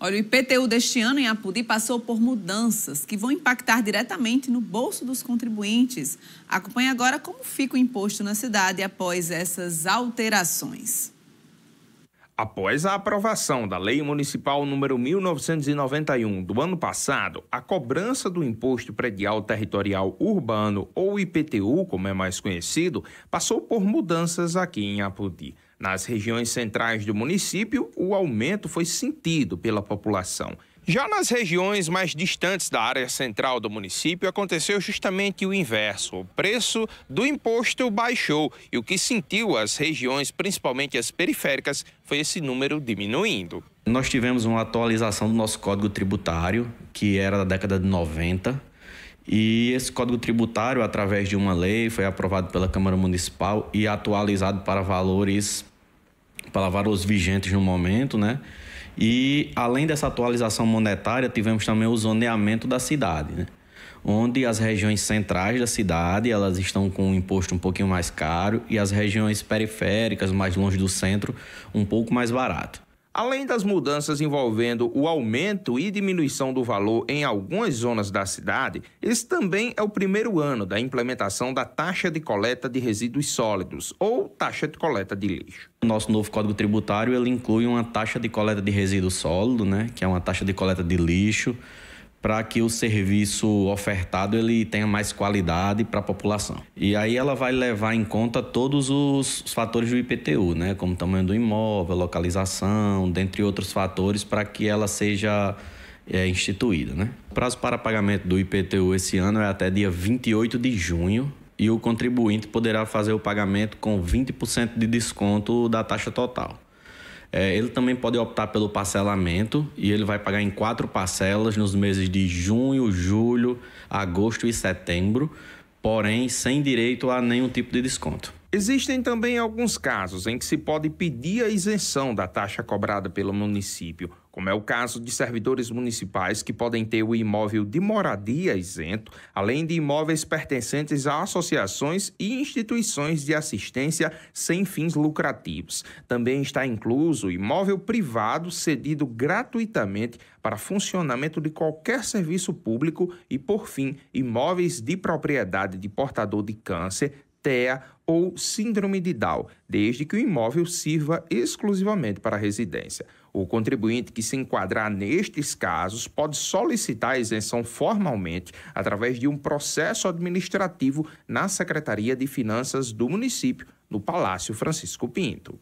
Olha, o IPTU deste ano em Apudi passou por mudanças que vão impactar diretamente no bolso dos contribuintes. Acompanhe agora como fica o imposto na cidade após essas alterações. Após a aprovação da Lei Municipal número 1991 do ano passado, a cobrança do Imposto Predial Territorial Urbano, ou IPTU, como é mais conhecido, passou por mudanças aqui em Apudi. Nas regiões centrais do município, o aumento foi sentido pela população. Já nas regiões mais distantes da área central do município, aconteceu justamente o inverso. O preço do imposto baixou e o que sentiu as regiões, principalmente as periféricas, foi esse número diminuindo. Nós tivemos uma atualização do nosso código tributário, que era da década de 90 e esse Código Tributário, através de uma lei, foi aprovado pela Câmara Municipal e atualizado para valores para valores vigentes no momento, né? E além dessa atualização monetária, tivemos também o zoneamento da cidade, né? onde as regiões centrais da cidade elas estão com um imposto um pouquinho mais caro e as regiões periféricas, mais longe do centro, um pouco mais barato. Além das mudanças envolvendo o aumento e diminuição do valor em algumas zonas da cidade, esse também é o primeiro ano da implementação da taxa de coleta de resíduos sólidos, ou taxa de coleta de lixo. O nosso novo Código Tributário ele inclui uma taxa de coleta de resíduo sólido, né, que é uma taxa de coleta de lixo para que o serviço ofertado ele tenha mais qualidade para a população. E aí ela vai levar em conta todos os fatores do IPTU, né, como tamanho do imóvel, localização, dentre outros fatores, para que ela seja é, instituída. Né? O prazo para pagamento do IPTU esse ano é até dia 28 de junho e o contribuinte poderá fazer o pagamento com 20% de desconto da taxa total. É, ele também pode optar pelo parcelamento e ele vai pagar em quatro parcelas nos meses de junho, julho, agosto e setembro, porém sem direito a nenhum tipo de desconto. Existem também alguns casos em que se pode pedir a isenção da taxa cobrada pelo município, como é o caso de servidores municipais que podem ter o imóvel de moradia isento, além de imóveis pertencentes a associações e instituições de assistência sem fins lucrativos. Também está incluso imóvel privado cedido gratuitamente para funcionamento de qualquer serviço público e, por fim, imóveis de propriedade de portador de câncer TEA ou Síndrome de Down, desde que o imóvel sirva exclusivamente para residência. O contribuinte que se enquadrar nestes casos pode solicitar a isenção formalmente através de um processo administrativo na Secretaria de Finanças do município, no Palácio Francisco Pinto.